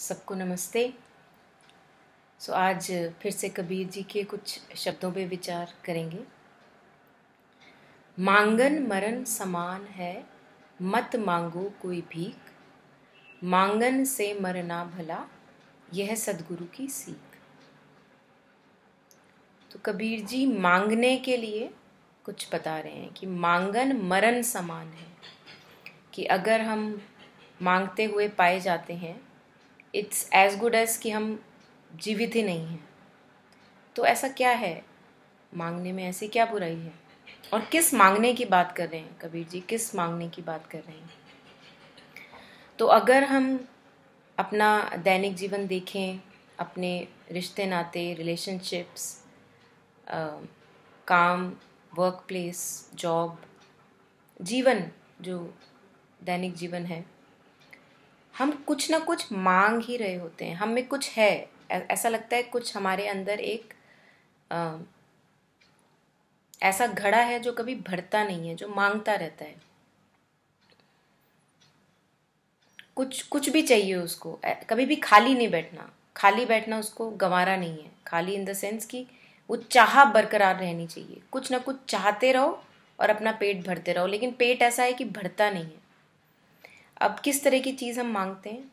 सबको नमस्ते सो so, आज फिर से कबीर जी के कुछ शब्दों पे विचार करेंगे मांगन मरण समान है मत मांगो कोई भीख मांगन से मरना भला यह सदगुरु की सीख तो कबीर जी मांगने के लिए कुछ बता रहे हैं कि मांगन मरण समान है कि अगर हम मांगते हुए पाए जाते हैं इट्स एज गुड एज कि हम जीवित ही नहीं हैं तो ऐसा क्या है मांगने में ऐसी क्या बुराई है और किस मांगने की बात कर रहे हैं कबीर जी किस मांगने की बात कर रहे हैं तो अगर हम अपना दैनिक जीवन देखें अपने रिश्ते नाते रिलेशनशिप्स काम वर्क प्लेस जॉब जीवन जो दैनिक जीवन है हम कुछ ना कुछ मांग ही रहे होते हैं हम में कुछ है ऐसा लगता है कुछ हमारे अंदर एक आ, ऐसा घड़ा है जो कभी भरता नहीं है जो मांगता रहता है कुछ कुछ भी चाहिए उसको कभी भी खाली नहीं बैठना खाली बैठना उसको गंवारा नहीं है खाली इन द सेंस कि वो चाह बरकरार रहनी चाहिए कुछ ना कुछ चाहते रहो और अपना पेट भरते रहो लेकिन पेट ऐसा है कि भरता नहीं है अब किस तरह की चीज़ हम मांगते हैं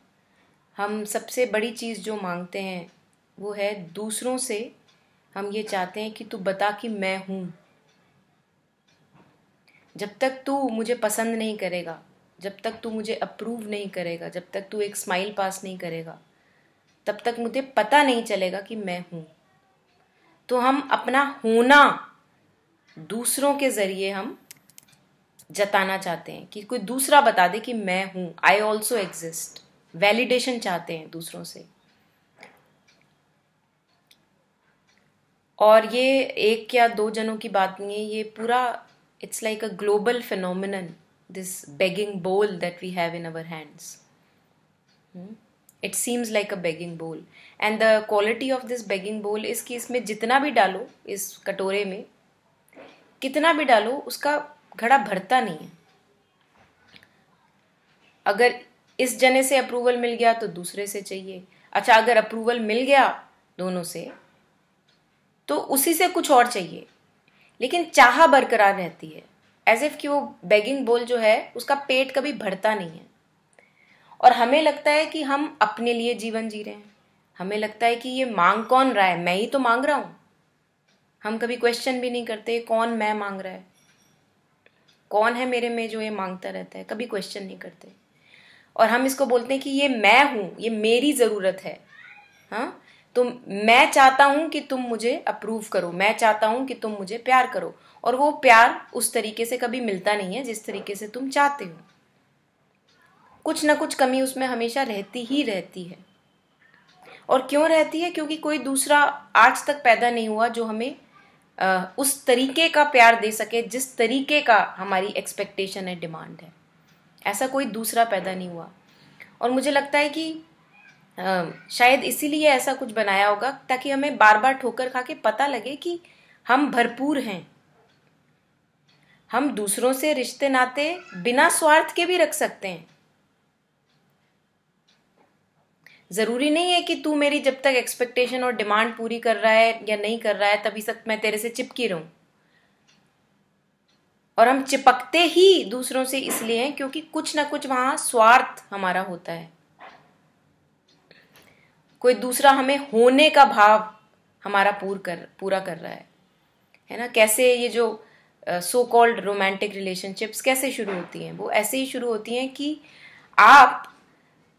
हम सबसे बड़ी चीज़ जो मांगते हैं वो है दूसरों से हम ये चाहते हैं कि तू बता कि मैं हूँ जब तक तू मुझे पसंद नहीं करेगा जब तक तू मुझे अप्रूव नहीं करेगा जब तक तू एक स्माइल पास नहीं करेगा तब तक मुझे पता नहीं चलेगा कि मैं हूँ तो हम अपना होना दूसरों के ज़रिए हम जताना चाहते हैं कि कोई दूसरा बता दे कि मैं हूं आई ऑल्सो एग्जिस्ट वैलिडेशन चाहते हैं दूसरों से और ये एक या दो जनों की बात नहीं है ये पूरा it's like a global phenomenon this begging bowl that we have in our hands it seems like a begging bowl and the quality of this begging bowl इसकी इसमें जितना भी डालो इस कटोरे में कितना भी डालो उसका घड़ा भरता नहीं है अगर इस जने से अप्रूवल मिल गया तो दूसरे से चाहिए अच्छा अगर अप्रूवल मिल गया दोनों से तो उसी से कुछ और चाहिए लेकिन चाह बरकरार रहती है एज इफ कि वो बेगिंग बोल जो है उसका पेट कभी भरता नहीं है और हमें लगता है कि हम अपने लिए जीवन जी रहे हैं हमें लगता है कि ये मांग कौन रहा है मैं ही तो मांग रहा हूं हम कभी क्वेश्चन भी नहीं करते कौन मैं मांग रहा है कौन है मेरे में जो ये मांगता रहता है कभी क्वेश्चन नहीं करते और हम इसको बोलते हैं कि ये मैं हूँ ये मेरी ज़रूरत है हाँ तो मैं चाहता हूँ कि तुम मुझे अप्रूव करो मैं चाहता हूँ कि तुम मुझे प्यार करो और वो प्यार उस तरीके से कभी मिलता नहीं है जिस तरीके से तुम चाहते हो कुछ ना कुछ कमी उसमें हमेशा रहती ही रहती है और क्यों रहती है क्योंकि कोई दूसरा आज तक पैदा नहीं हुआ जो हमें उस तरीके का प्यार दे सके जिस तरीके का हमारी एक्सपेक्टेशन है डिमांड है ऐसा कोई दूसरा पैदा नहीं हुआ और मुझे लगता है कि शायद इसीलिए ऐसा कुछ बनाया होगा ताकि हमें बार बार ठोकर खा के पता लगे कि हम भरपूर हैं हम दूसरों से रिश्ते नाते बिना स्वार्थ के भी रख सकते हैं ज़रूरी नहीं है कि तू मेरी जब तक एक्सपेक्टेशन और डिमांड पूरी कर रहा है या नहीं कर रहा है तभी तक मैं तेरे से चिपकी रहूं और हम चिपकते ही दूसरों से इसलिए हैं क्योंकि कुछ ना कुछ वहां स्वार्थ हमारा होता है कोई दूसरा हमें होने का भाव हमारा पूर कर पूरा कर रहा है है ना कैसे ये जो सो कॉल्ड रोमांटिक रिलेशनशिप्स कैसे शुरू होती हैं वो ऐसे ही शुरू होती हैं कि आप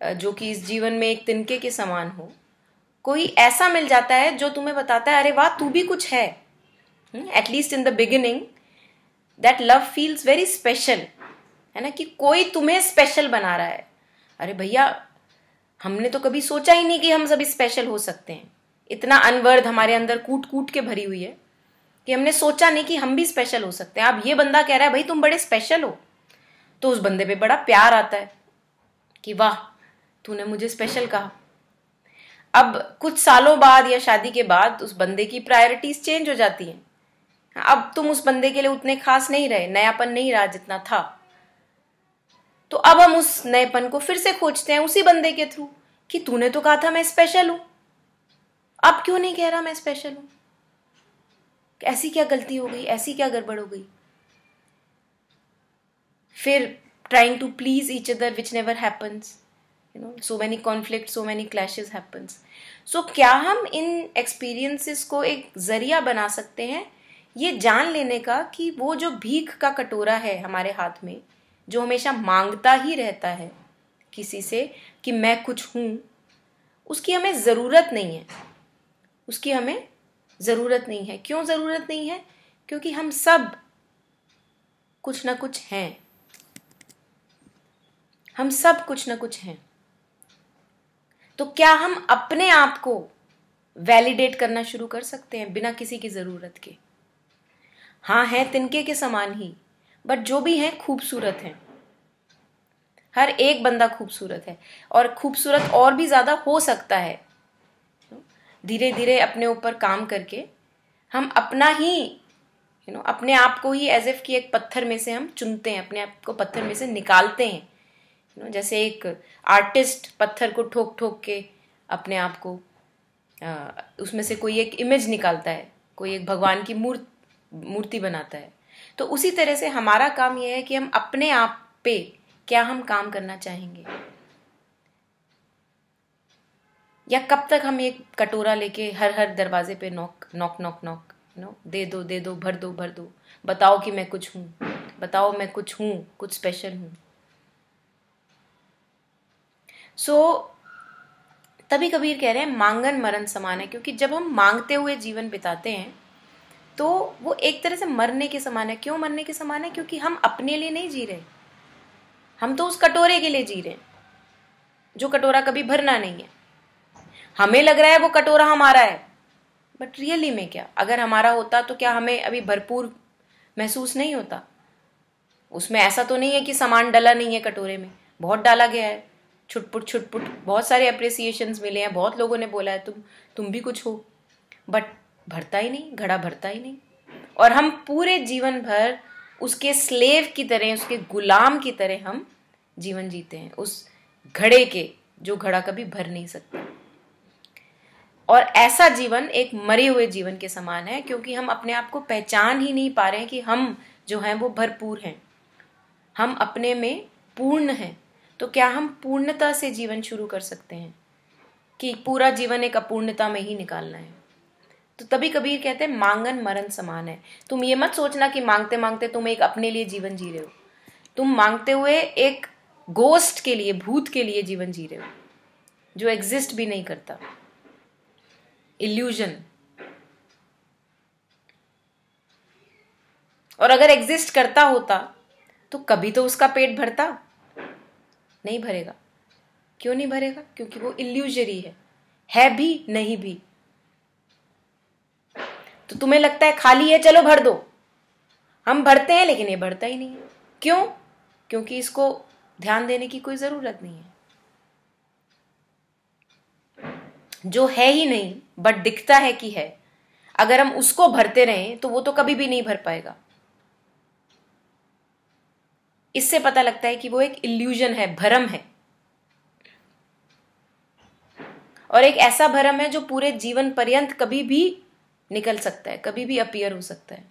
जो कि इस जीवन में एक तिनके के समान हो कोई ऐसा मिल जाता है जो तुम्हें बताता है अरे वाह तू भी कुछ है at least in the beginning that love feels very special है ना कि कोई तुम्हें स्पेशल बना रहा है अरे भैया हमने तो कभी सोचा ही नहीं कि हम सभी स्पेशल हो सकते हैं इतना अनवर्ध हमारे अंदर कूट कूट के भरी हुई है कि हमने सोचा नहीं कि हम भी स्पेशल हो सकते हैं अब ये बंदा कह रहा है भाई तुम बड़े स्पेशल हो तो उस बंदे पे बड़ा प्यार आता है कि वाह तूने मुझे स्पेशल कहा अब कुछ सालों बाद या शादी के बाद उस बंदे की प्रायोरिटीज चेंज हो जाती हैं अब तुम उस बंदे के लिए उतने खास नहीं रहे नयापन नहीं रहा जितना था तो अब हम उस नएपन को फिर से खोजते हैं उसी बंदे के थ्रू कि तूने तो कहा था मैं स्पेशल हूं अब क्यों नहीं कह रहा मैं स्पेशल हूं ऐसी क्या गलती हो गई ऐसी क्या गड़बड़ हो गई फिर trying to please each other which never happens you know so many conflict so many clashes happens so क्या हम इन एक्सपीरियंसेस को एक जरिया बना सकते हैं ये जान लेने का कि वो जो भीख का कटोरा है हमारे हाथ में जो हमेशा मांगता ही रहता है किसी से कि मैं कुछ हूँ उसकी हमें ज़रूरत नहीं है उसकी हमें ज़रूरत नहीं है क्यों ज़रूरत नहीं है क्योंकि हम सब कुछ ना कुछ हैं हम सब कुछ ना कुछ हैं तो क्या हम अपने आप को वैलिडेट करना शुरू कर सकते हैं बिना किसी की ज़रूरत के हाँ हैं तिनके के समान ही बट जो भी हैं खूबसूरत हैं हर एक बंदा खूबसूरत है और खूबसूरत और भी ज़्यादा हो सकता है धीरे धीरे अपने ऊपर काम करके हम अपना ही यू नो अपने आप को ही एज एफ की एक पत्थर में से हम चुनते हैं अपने आप को पत्थर में से निकालते हैं नो जैसे एक आर्टिस्ट पत्थर को ठोक ठोक के अपने आप को उसमें से कोई एक इमेज निकालता है कोई एक भगवान की मूर्त मूर्ति बनाता है तो उसी तरह से हमारा काम यह है कि हम अपने आप पे क्या हम काम करना चाहेंगे या कब तक हम एक कटोरा लेके हर हर दरवाजे पे नॉक नॉक नॉक नॉक नो दे दो दे दो भर दो भर दो बताओ कि मैं कुछ हूँ बताओ मैं कुछ हूँ कुछ स्पेशल हूँ सो so, तभी कबीर कह रहे हैं मांगन मरण समान है क्योंकि जब हम मांगते हुए जीवन बिताते हैं तो वो एक तरह से मरने के समान है क्यों मरने के समान है क्योंकि हम अपने लिए नहीं जी रहे हम तो उस कटोरे के लिए जी रहे हैं जो कटोरा कभी भरना नहीं है हमें लग रहा है वो कटोरा हमारा है बट रियली में क्या अगर हमारा होता तो क्या हमें अभी भरपूर महसूस नहीं होता उसमें ऐसा तो नहीं है कि सामान डला नहीं है कटोरे में बहुत डाला गया है छुटपुट छुटपुट बहुत सारे अप्रिसिएशंस मिले हैं बहुत लोगों ने बोला है तुम तुम भी कुछ हो बट भरता ही नहीं घड़ा भरता ही नहीं और हम पूरे जीवन भर उसके स्लेव की तरह उसके गुलाम की तरह हम जीवन जीते हैं उस घड़े के जो घड़ा कभी भर नहीं सकता और ऐसा जीवन एक मरे हुए जीवन के समान है क्योंकि हम अपने आप को पहचान ही नहीं पा रहे हैं कि हम जो हैं वो भरपूर हैं हम अपने में पूर्ण हैं तो क्या हम पूर्णता से जीवन शुरू कर सकते हैं कि पूरा जीवन एक अपूर्णता में ही निकालना है तो तभी कबीर कहते हैं मांगन मरण समान है तुम ये मत सोचना कि मांगते मांगते तुम एक अपने लिए जीवन जी रहे हो तुम मांगते हुए एक गोस्ट के लिए भूत के लिए जीवन जी रहे हो जो एग्जिस्ट भी नहीं करता इल्यूजन और अगर एग्जिस्ट करता होता तो कभी तो उसका पेट भरता नहीं भरेगा क्यों नहीं भरेगा क्योंकि वो इल्यूजरी है है भी नहीं भी तो तुम्हें लगता है खाली है चलो भर दो हम भरते हैं लेकिन ये भरता ही नहीं है क्यों क्योंकि इसको ध्यान देने की कोई ज़रूरत नहीं है जो है ही नहीं बट दिखता है कि है अगर हम उसको भरते रहें तो वो तो कभी भी नहीं भर पाएगा इससे पता लगता है कि वो एक इल्यूजन है भ्रम है और एक ऐसा भ्रम है जो पूरे जीवन पर्यंत कभी भी निकल सकता है कभी भी अपियर हो सकता है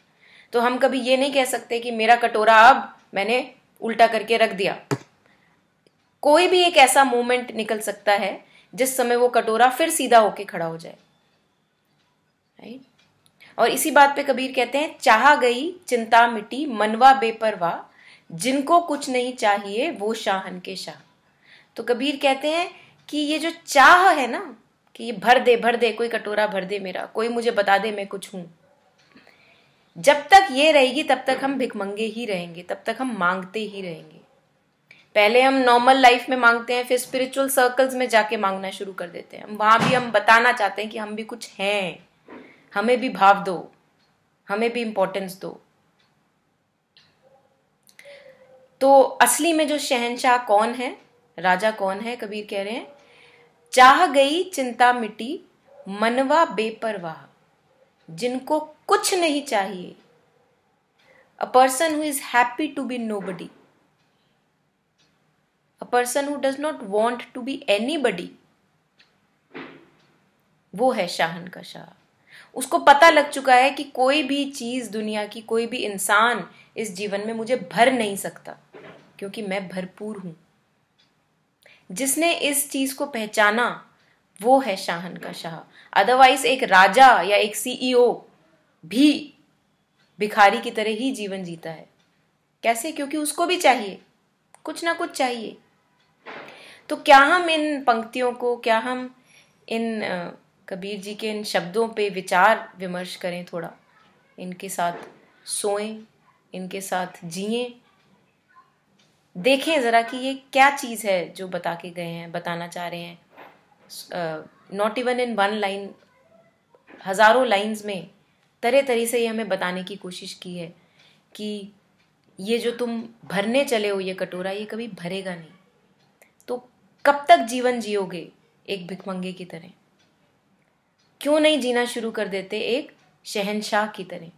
तो हम कभी ये नहीं कह सकते कि मेरा कटोरा अब मैंने उल्टा करके रख दिया कोई भी एक ऐसा मोमेंट निकल सकता है जिस समय वो कटोरा फिर सीधा होके खड़ा हो जाए राइट और इसी बात पे कबीर कहते हैं चाह गई चिंता मिटी मनवा बेपरवा जिनको कुछ नहीं चाहिए वो शाहन के शाह तो कबीर कहते हैं कि ये जो चाह है ना कि ये भर दे भर दे कोई कटोरा भर दे मेरा कोई मुझे बता दे मैं कुछ हूं जब तक ये रहेगी तब तक हम भिकमंगे ही रहेंगे तब तक हम मांगते ही रहेंगे पहले हम नॉर्मल लाइफ में मांगते हैं फिर स्पिरिचुअल सर्कल्स में जाके मांगना शुरू कर देते हैं वहां भी हम बताना चाहते हैं कि हम भी कुछ हैं हमें भी भाव दो हमें भी इंपॉर्टेंस दो तो असली में जो शहनशाह कौन है राजा कौन है कबीर कह रहे हैं चाह गई चिंता मिटी मनवा बेपरवाह जिनको कुछ नहीं चाहिए a person who is happy to be nobody a person who does not want to be anybody वो है शाहन का शाह उसको पता लग चुका है कि कोई भी चीज दुनिया की कोई भी इंसान इस जीवन में मुझे भर नहीं सकता क्योंकि मैं भरपूर हूं जिसने इस चीज को पहचाना वो है शाहन का शाह अदरवाइज एक राजा या एक सीईओ e भी भिखारी की तरह ही जीवन जीता है कैसे क्योंकि उसको भी चाहिए कुछ ना कुछ चाहिए तो क्या हम इन पंक्तियों को क्या हम इन कबीर जी के इन शब्दों पे विचार विमर्श करें थोड़ा इनके साथ सोएं इनके साथ जिएं देखें ज़रा कि ये क्या चीज़ है जो बता के गए हैं बताना चाह रहे हैं not even in one line हज़ारों लाइंस में तरह तरह से ये हमें बताने की कोशिश की है कि ये जो तुम भरने चले हो ये कटोरा ये कभी भरेगा नहीं तो कब तक जीवन जियोगे एक भिकमंगे की तरह क्यों नहीं जीना शुरू कर देते एक शहनशाह की तरह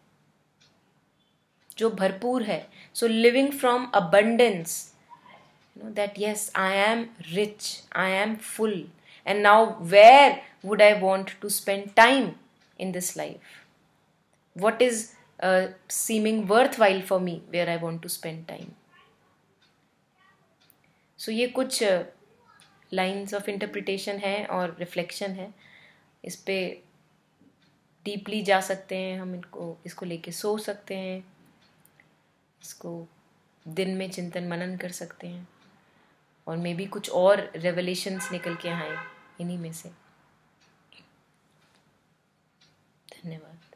जो भरपूर है सो living from abundance no that yes I am rich I am full and now where would I want to spend time in this life What is seeming worthwhile for me where I want to spend time so ये कुछ lines of interpretation है और reflection है इस पर deeply जा सकते हैं हम इनको इसको लेके सो सकते हैं इसको दिन में चिंतन मनन कर सकते हैं और मे बी कुछ और रेवलेशंस निकल के आए इन्हीं में से धन्यवाद